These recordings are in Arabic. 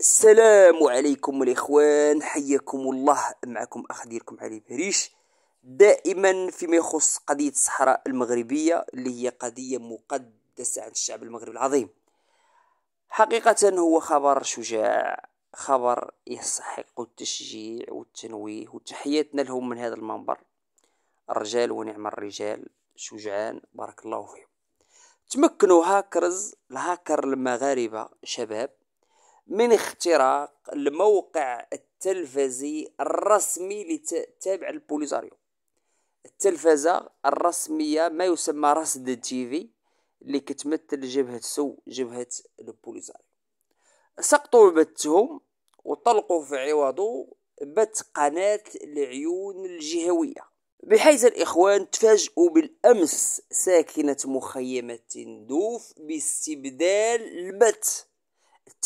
السلام عليكم الاخوان حياكم الله معكم اخ ديالكم علي بريش دائما فيما يخص قضيه الصحراء المغربيه اللي هي قضيه مقدسه عند الشعب المغربي العظيم حقيقه هو خبر شجاع خبر يستحق التشجيع والتنويه وتحياتنا لهم من هذا المنبر الرجال ونعم الرجال شجعان بارك الله فيهم تمكنوا هاكرز الهاكر المغاربه شباب من اختراق الموقع التلفزي الرسمي لتابع البوليزاريو التلفزة الرسمية ما يسمى رصد تيفي اللي كتمثل جبهة سو جبهة البوليزاريو سقطوا بثهم وطلقوا في عوضه بث قناة العيون الجهوية بحيث الإخوان تفاجؤوا بالأمس ساكنة مخيمة تندوف باستبدال البث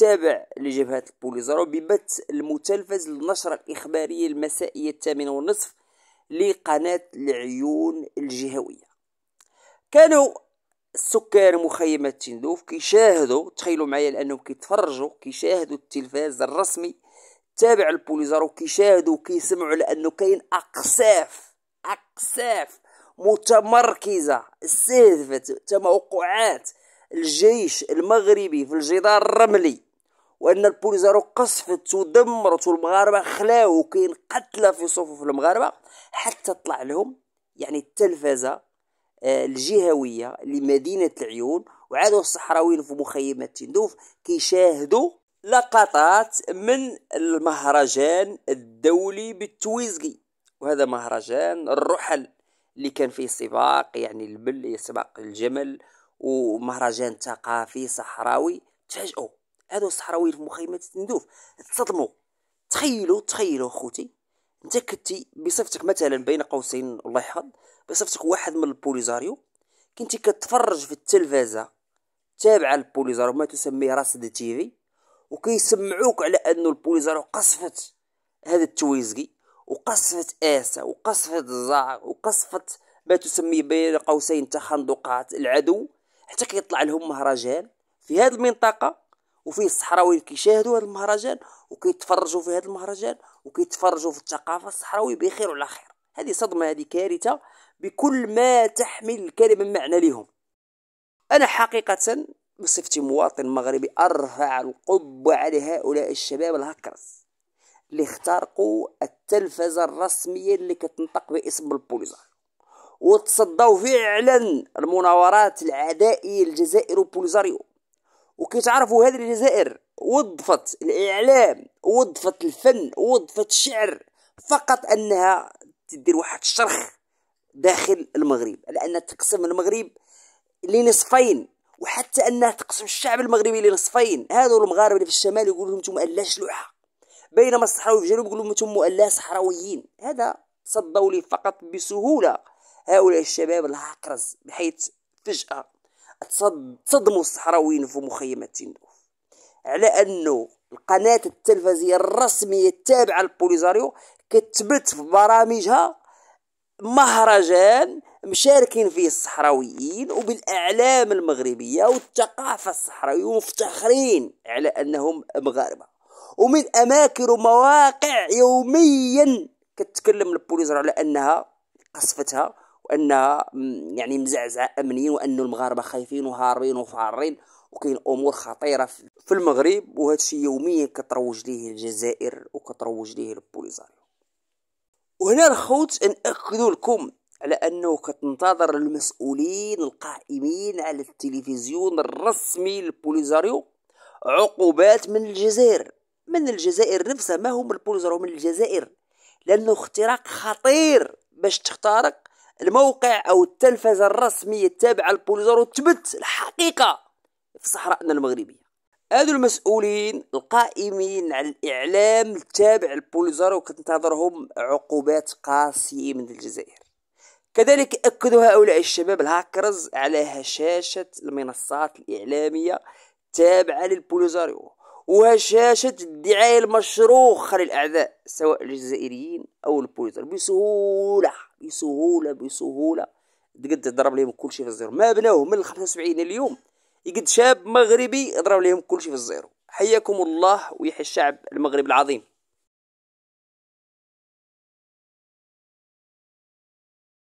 التابع لجبهة البوليزارو ببث المتلفز للنشرة الإخبارية المسائية الثامنة والنصف لقناة العيون الجهوية كانوا سكان مخيمة تندوف كيشاهدوا تخيلوا معايا لأنهم كيتفرجوا كيشاهدوا التلفاز الرسمي تابع البوليزارو كيشاهدوا كيسمعوا لأنه كاين أقساف أقساف متمركزة استهدفت توقعات الجيش المغربي في الجدار الرملي وان البوليزارو قصفت ودمرت والمغاربه خلاو وكاين قتلى في صفوف المغاربه حتى طلع لهم يعني التلفزه آه، الجهويه لمدينه العيون وعادوا الصحراويين في مخيمه تندوف كيشاهدوا لقطات من المهرجان الدولي بالتويزقي وهذا مهرجان الرحل اللي كان فيه سباق يعني البل سباق الجمل ومهرجان ثقافي صحراوي تفاجئوا هادو الصحراويين في مخيمات تندوف تصدموا تخيلوا تخيلوا خوتي انت كنتي بصفتك مثلا بين قوسين الله يحفظ بصفتك واحد من البوليزاريو كنتي كتفرج في التلفازة تابعة للبوليزاريو ما تسميه راس دي تيفي وكيسمعوك على انه البوليزاريو قصفت هذا التويزقي وقصفت اسا وقصفت الزعر وقصفت ما تسميه بين قوسين تخندقات العدو حتى كيطلع لهم مهرجان في هذه المنطقة وفيه الصحراوي كيشاهدوا هذا المهرجان وكيتفرجوا في هذا المهرجان وكيتفرجوا في الثقافه الصحراوي بخير وعلى خير هذه صدمه هذه كارثه بكل ما تحمل الكلمه من معنى لهم انا حقيقه بصفتي مواطن مغربي ارفع القبه على هؤلاء الشباب الهكرز اللي اخترقوا التلفزه الرسميه اللي كتنطق باسم البوليزا وتصدوا فعلا المناورات العدائيه الجزائر وبوليزاريو وكيتعرفوا هذه الجزائر وظفت الاعلام وظفت الفن وظفت الشعر فقط انها تدير واحد الشرخ داخل المغرب لان تقسم المغرب لنصفين وحتى انها تقسم الشعب المغربي لنصفين هذو المغاربه اللي في الشمال يقول لهم انتم الا شلوحه بينما الصحراوي في الجنوب يقول لهم انتم الا صحراويين هذا صدوا لي فقط بسهوله هؤلاء الشباب الهاكرز بحيث فجاه تصدموا الصحراويين في مخيمات تندوف على انه القناه التلفزيونيه الرسميه التابعه للبوليزاريو كتبت في برامجها مهرجان مشاركين فيه الصحراويين وبالاعلام المغربيه والثقافه الصحراويه ومفتخرين على انهم مغاربه ومن اماكن ومواقع يوميا كتكلم البوليزاريو على انها قصفتها وانها يعني مزعزعه امنيا وان المغاربه خايفين وهاربين وفارين وكاين امور خطيره في المغرب وهذا الشيء يوميا كتروج ليه الجزائر وكتروج ليه البوليزاريو وهنا الخوت ان لكم على انه كتنتظر المسؤولين القائمين على التلفزيون الرسمي للبوليزاريو عقوبات من الجزائر من الجزائر نفسها ما هم البوليزاريو من الجزائر لانه اختراق خطير باش تخترق الموقع أو التلفزة الرسمية التابعة لبوليزارو تبت الحقيقة في صحراءنا المغربية هادو المسؤولين القائمين على الإعلام التابع لبوليزارو كتنتظرهم عقوبات قاسية من الجزائر كذلك أكدوا هؤلاء الشباب الهاكرز على هشاشة المنصات الإعلامية التابعة للبوليزاريو وهشاشة الدعاية المشروخة للأعداء سواء الجزائريين أو البوليتر بسهولة بسهولة بسهولة تقد ضرب لهم كل شيء في الزيرو ما بناوه من وسبعين اليوم يقد شاب مغربي ضرب لهم كل شيء في الزيرو حياكم الله ويحيى الشعب المغربي العظيم